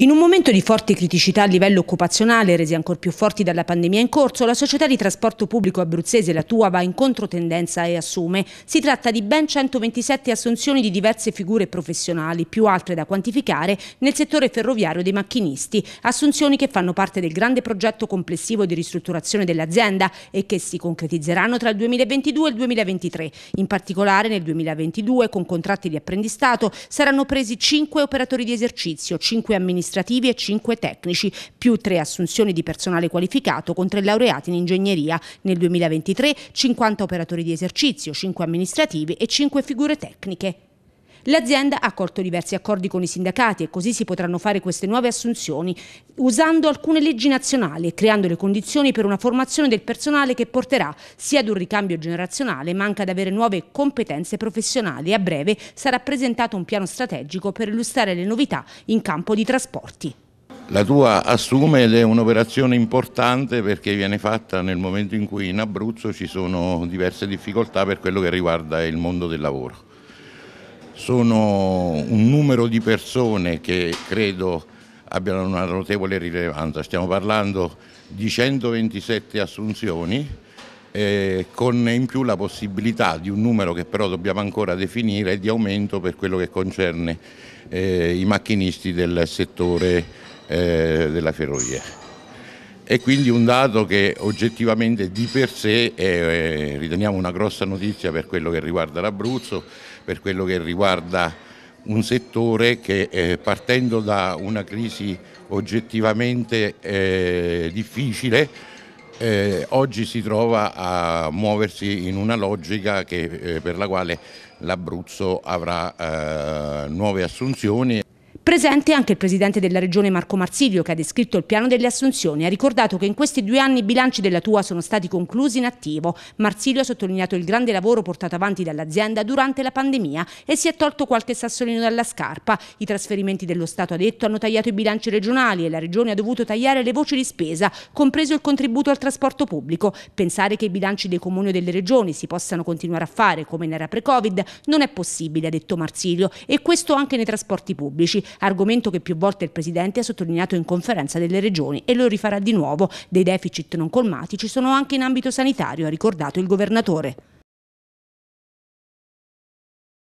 In un momento di forti criticità a livello occupazionale, resi ancora più forti dalla pandemia in corso, la società di trasporto pubblico abruzzese La Tua va in controtendenza e assume. Si tratta di ben 127 assunzioni di diverse figure professionali, più altre da quantificare, nel settore ferroviario dei macchinisti, assunzioni che fanno parte del grande progetto complessivo di ristrutturazione dell'azienda e che si concretizzeranno tra il 2022 e il 2023. In particolare nel 2022, con contratti di apprendistato, saranno presi 5 operatori di esercizio, 5 amministratori amministrativi e 5 tecnici, più 3 assunzioni di personale qualificato con 3 laureati in ingegneria. Nel 2023 50 operatori di esercizio, 5 amministrativi e 5 figure tecniche. L'azienda ha colto diversi accordi con i sindacati e così si potranno fare queste nuove assunzioni usando alcune leggi nazionali e creando le condizioni per una formazione del personale che porterà sia ad un ricambio generazionale ma anche ad avere nuove competenze professionali. A breve sarà presentato un piano strategico per illustrare le novità in campo di trasporti. La tua assume ed è un'operazione importante perché viene fatta nel momento in cui in Abruzzo ci sono diverse difficoltà per quello che riguarda il mondo del lavoro sono un numero di persone che credo abbiano una notevole rilevanza. Stiamo parlando di 127 assunzioni, eh, con in più la possibilità di un numero che però dobbiamo ancora definire di aumento per quello che concerne eh, i macchinisti del settore eh, della ferrovia. È quindi un dato che oggettivamente di per sé è, eh, riteniamo una grossa notizia per quello che riguarda l'Abruzzo, per quello che riguarda un settore che eh, partendo da una crisi oggettivamente eh, difficile eh, oggi si trova a muoversi in una logica che, eh, per la quale l'Abruzzo avrà eh, nuove assunzioni. Presente anche il presidente della regione Marco Marsilio che ha descritto il piano delle assunzioni ha ricordato che in questi due anni i bilanci della TUA sono stati conclusi in attivo. Marsilio ha sottolineato il grande lavoro portato avanti dall'azienda durante la pandemia e si è tolto qualche sassolino dalla scarpa. I trasferimenti dello Stato, ha detto, hanno tagliato i bilanci regionali e la regione ha dovuto tagliare le voci di spesa, compreso il contributo al trasporto pubblico. Pensare che i bilanci dei comuni o delle regioni si possano continuare a fare come in era pre-Covid non è possibile, ha detto Marsilio, e questo anche nei trasporti pubblici argomento che più volte il Presidente ha sottolineato in conferenza delle regioni e lo rifarà di nuovo. Dei deficit non colmati ci sono anche in ambito sanitario, ha ricordato il Governatore.